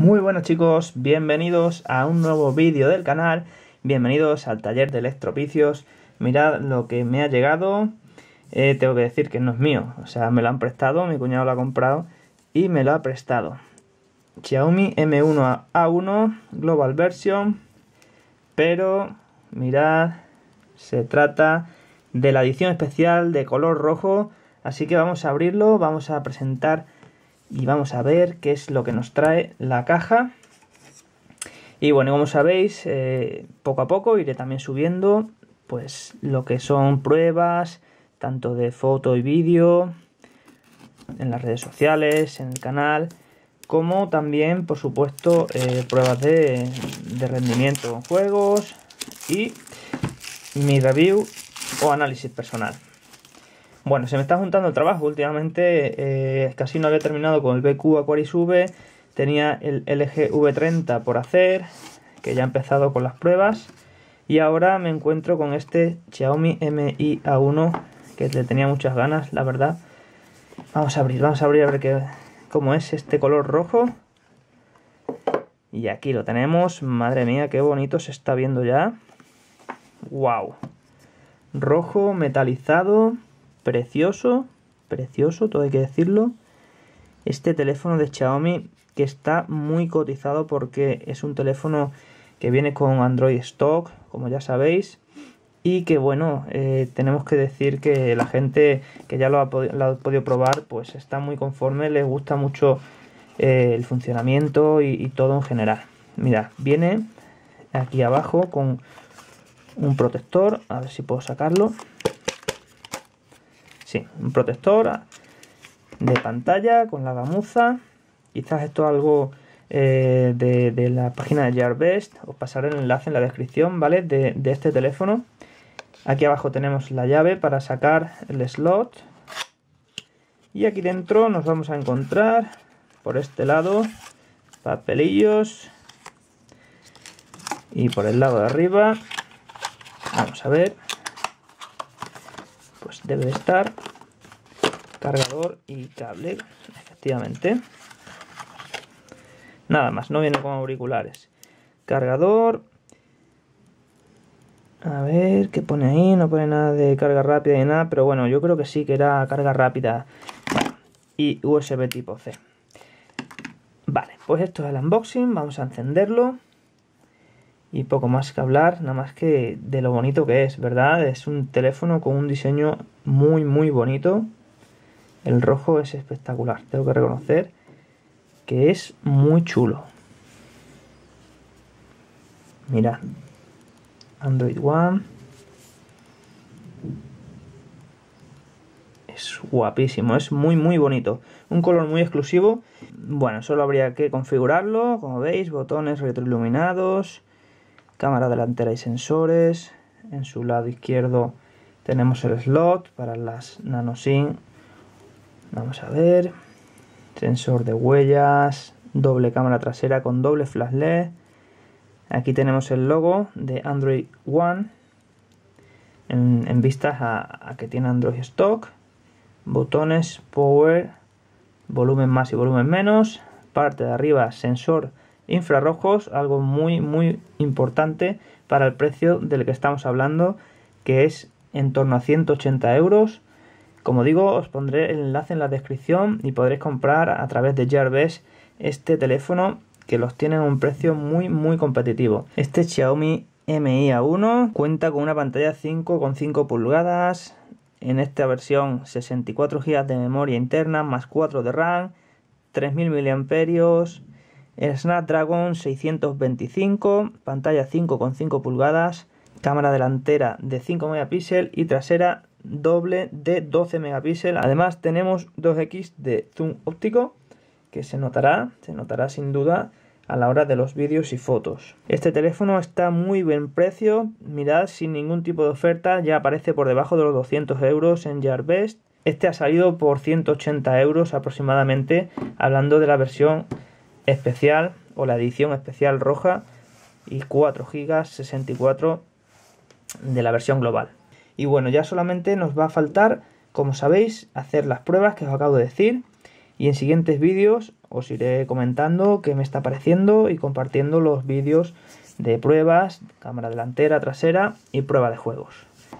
Muy buenas chicos, bienvenidos a un nuevo vídeo del canal, bienvenidos al taller de electropicios. Mirad lo que me ha llegado, eh, tengo que decir que no es mío, o sea, me lo han prestado, mi cuñado lo ha comprado y me lo ha prestado. Xiaomi M1A1 Global Version, pero mirad, se trata de la edición especial de color rojo, así que vamos a abrirlo, vamos a presentar y vamos a ver qué es lo que nos trae la caja. Y bueno, como sabéis, eh, poco a poco iré también subiendo pues lo que son pruebas, tanto de foto y vídeo, en las redes sociales, en el canal, como también, por supuesto, eh, pruebas de, de rendimiento en juegos y mi review o análisis personal. Bueno, se me está juntando el trabajo últimamente. casi eh, no había terminado con el BQ Aquaris V. Tenía el LG V30 por hacer, que ya ha empezado con las pruebas. Y ahora me encuentro con este Xiaomi Mi A1, que le tenía muchas ganas, la verdad. Vamos a abrir, vamos a abrir a ver qué, cómo es este color rojo. Y aquí lo tenemos. Madre mía, qué bonito se está viendo ya. ¡Wow! Rojo, metalizado precioso, precioso, todo hay que decirlo. Este teléfono de Xiaomi que está muy cotizado porque es un teléfono que viene con Android Stock, como ya sabéis. Y que bueno, eh, tenemos que decir que la gente que ya lo ha, podido probar, pues está muy conforme, les gusta mucho eh, el funcionamiento y, todo en general. mira, viene aquí abajo con un protector, a ver si puedo sacarlo. Sí, un protector de pantalla con la gamuza. Quizás esto algo eh, de, la página de Jarvest. Os pasaré el enlace en la descripción, ¿vale? De, de este teléfono. Aquí abajo tenemos la llave para sacar el slot. Y aquí dentro nos vamos a encontrar, por este lado, papelillos. Y por el lado de arriba, vamos a ver, debe de estar cargador y cable, efectivamente. Nada más, no viene con auriculares. Cargador. A ver, ¿qué pone ahí? No pone nada de carga rápida ni nada, pero bueno, yo creo que sí que era carga rápida. y USB tipo C. Vale, pues esto es el unboxing, vamos a encenderlo. Y poco más que hablar, nada más que de lo bonito que es, ¿verdad? Es un teléfono con un diseño muy, muy bonito. El rojo es espectacular, tengo que reconocer que es muy chulo. mira Android One. Es guapísimo, es muy muy bonito. Un color muy exclusivo. Bueno, solo habría que configurarlo, como veis, botones retroiluminados, cámara delantera y sensores. En su lado izquierdo tenemos el slot para las nanoSIM. Vamos a ver. Sensor de huellas. Doble cámara trasera con doble flash LED. Aquí tenemos el logo de Android One. En, vistas a, a que tiene Android Stock. Botones, power, volumen más y volumen menos. Parte de arriba, sensor infrarrojos, algo muy muy importante para el precio del que estamos hablando, que es en torno a 180 euros. Como digo, os pondré el enlace en la descripción y podréis comprar a través de Gearbest este teléfono que los tiene a un precio muy muy competitivo. Este Xiaomi Mi A1 cuenta con una pantalla 5,5 pulgadas, en esta versión 64 GB de memoria interna más 4 de RAM, 3000 mAh, el Snapdragon 625, pantalla 5,5 pulgadas, cámara delantera de 5 megapíxeles y trasera doble de 12 megapíxeles. Además tenemos 2x de zoom óptico que se notará, se notará sin duda a la hora de los vídeos y fotos. Este teléfono está muy buen precio, mirad sin ningún tipo de oferta, ya aparece por debajo de los 200 euros en Gearbest. Este ha salido por 180 euros aproximadamente, hablando de la versión especial o la edición especial roja y 4 GB 64 de la versión global. Y bueno, ya solamente nos va a faltar, como sabéis, hacer las pruebas que os acabo de decir. Y en siguientes vídeos os iré comentando qué me está pareciendo y compartiendo los vídeos de pruebas, cámara delantera, trasera y prueba de juegos.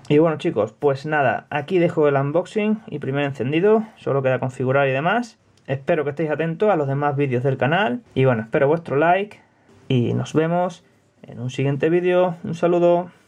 Y bueno chicos, pues nada, aquí dejo el unboxing y primer encendido, solo queda configurar y demás. Espero que estéis atentos a los demás vídeos del canal y bueno, espero vuestro like y nos vemos en un siguiente vídeo. Un saludo.